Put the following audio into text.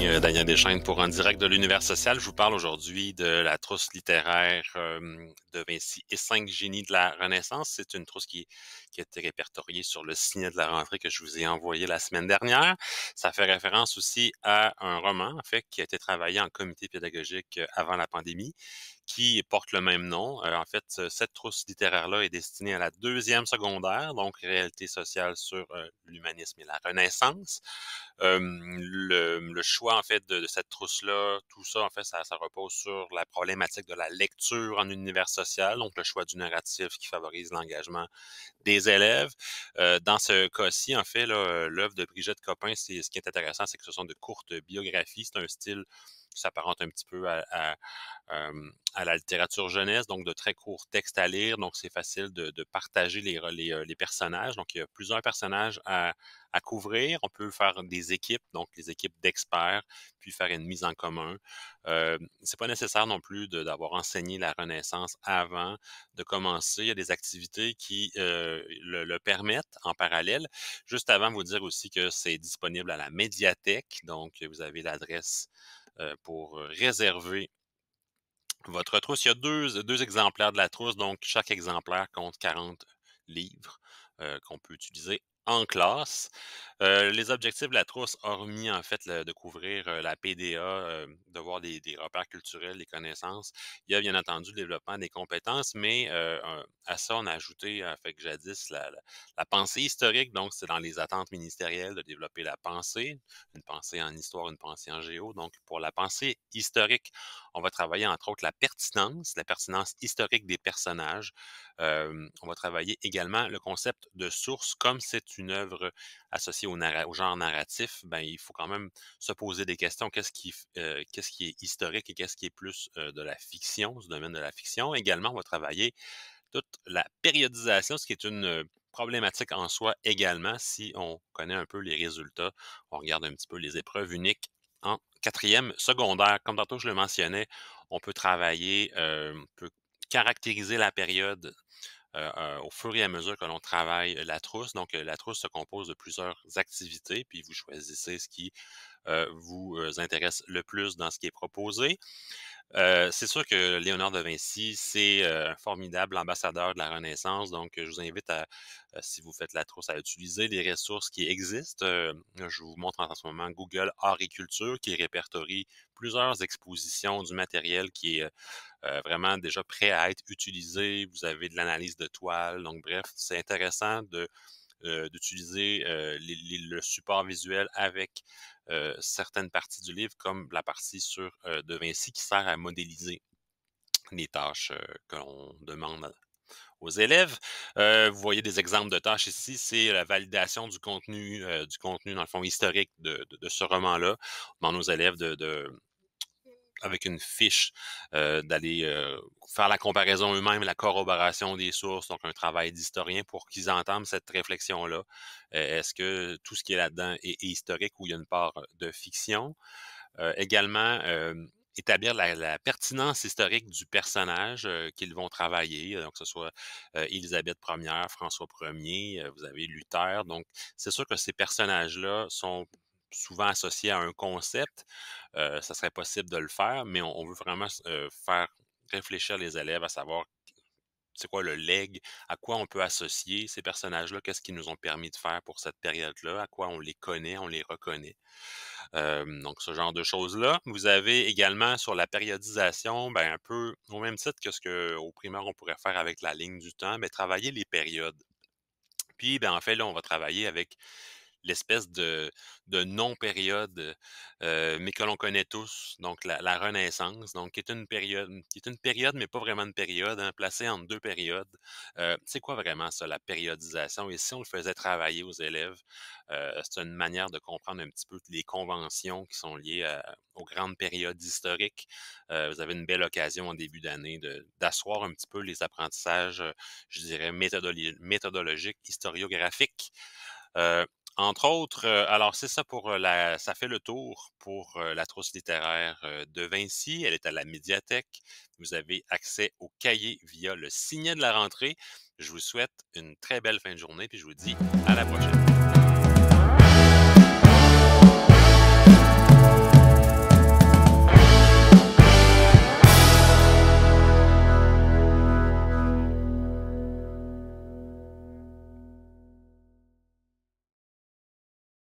Euh, Daniel Deschaines, pour un direct de l'univers social. Je vous parle aujourd'hui de la trousse littéraire euh, de Vinci et cinq génies de la Renaissance. C'est une trousse qui, a été répertoriée sur le signet de la rentrée que je vous ai envoyé la semaine dernière. Ça fait référence aussi à un roman, fait, qui a été travaillé en comité pédagogique euh, avant la pandémie, qui porte le même nom. Euh, en fait, cette trousse littéraire-là est destinée à la deuxième secondaire, donc réalité sociale sur euh, l'humanisme et la Renaissance. le, choix, en fait, de, cette trousse-là, tout ça, en fait, ça, repose sur la problématique de la lecture en univers social, donc le choix du narratif qui favorise l'engagement des élèves. Euh, dans ce cas-ci, en fait, l'œuvre de Brigitte Copin, ce qui est intéressant, c'est que ce sont de courtes biographies. C'est un style ça s'apparente un petit peu à, la littérature jeunesse, donc de très courts textes à lire. Donc, c'est facile de, partager euh, les, personnages. Donc, il y a plusieurs personnages à, couvrir. On peut faire des équipes, donc les équipes d'experts, puis faire une mise en commun. Euh, c'est pas nécessaire non plus d'avoir enseigné la Renaissance avant de commencer. Il y a des activités qui euh, le, permettent en parallèle. Juste avant, vous dire aussi que c'est disponible à la médiathèque. Donc, vous avez l'adresse euh, pour euh, réserver votre trousse. Il y a deux, deux, exemplaires de la trousse, donc chaque exemplaire compte 40 livres euh, qu'on peut utiliser en classe. Euh, les objectifs de la trousse, hormis en fait de couvrir euh, la PDA, euh, de voir des, repères culturels, des connaissances, il y a bien entendu le développement des compétences, mais à ça, on a ajouté, en fait que jadis, la- la pensée historique. Donc, c'est dans les attentes ministérielles de développer la pensée, une pensée en histoire, une pensée en géo. Donc, pour la pensée historique, on va travailler entre autres la pertinence, la pertinence historique des personnages. on va travailler également le concept de source. Comme c'est une œuvre associée au, genre narratif, ben, il faut quand même se poser des questions. Qu'est-ce qui, est historique et qu'est-ce qui est plus de la fiction, ce domaine de la fiction? Également, on va travailler toute la périodisation, ce qui est une problématique en soi également si on connaît un peu les résultats. On regarde un petit peu les épreuves uniques en quatrième secondaire, comme tantôt je le mentionnais, on peut travailler, euh, on peut caractériser la période euh, euh, au fur et à mesure que l'on travaille la trousse. Donc, la trousse se compose de plusieurs activités, puis vous choisissez ce qui vous intéresse le plus dans ce qui est proposé. Euh, c'est sûr que Léonard de Vinci, c'est euh, un formidable ambassadeur de la Renaissance. Donc, je vous invite à, euh, si vous faites la trousse, à utiliser les ressources qui existent. je vous montre en ce moment Google Art qui répertorie plusieurs expositions du matériel qui est vraiment déjà prêt à être utilisé. Vous avez de l'analyse de toile. Donc, bref, c'est intéressant de euh, d'utiliser euh, le support visuel avec euh, certaines parties du livre, comme la partie sur De Vinci qui sert à modéliser les tâches qu'on l'on demande aux élèves. vous voyez des exemples de tâches ici, c'est la validation du contenu, du contenu, dans le fond, historique de, ce roman-là. dans nos élèves de avec une fiche, euh, d'aller euh, faire la comparaison eux-mêmes, la corroboration des sources, donc un travail d'historien pour qu'ils entament cette réflexion-là. Euh, est-ce que tout ce qui est là-dedans est, historique ou il y a une part de fiction? également, établir la, pertinence historique du personnage qu'ils vont travailler, donc que ce soit Élisabeth Ier, François Ier, vous avez Luther. Donc, c'est sûr que ces personnages-là sont souvent associé à un concept, ça serait possible de le faire, mais on, veut vraiment faire réfléchir les élèves à savoir c'est quoi le leg, à quoi on peut associer ces personnages-là, qu'est-ce qu'ils nous ont permis de faire pour cette période-là, à quoi on les connaît, on les reconnaît. donc, ce genre de choses-là. Vous avez également sur la périodisation, ben, un peu au même titre que ce qu'au primaire on pourrait faire avec la ligne du temps, mais travailler les périodes. Puis, ben, en fait, là, on va travailler avec l'espèce de, non-période, euh, mais que l'on connaît tous, donc la, Renaissance, donc qui est une période, qui est une période, mais pas vraiment une période, hein, placée entre deux périodes. Euh, c'est quoi vraiment ça, la périodisation? Et si on le faisait travailler aux élèves, euh, c'est une manière de comprendre un petit peu les conventions qui sont liées aux grandes périodes historiques. vous avez une belle occasion en début d'année d'asseoir un petit peu les apprentissages, je dirais, méthodologiques, historiographiques. Entre autres, euh, alors c'est ça pour euh, la, ça fait le tour pour euh, la trousse littéraire de Vinci. Elle est à la médiathèque. Vous avez accès au cahier via le signet de la rentrée. Je vous souhaite une très belle fin de journée, puis je vous dis à la prochaine.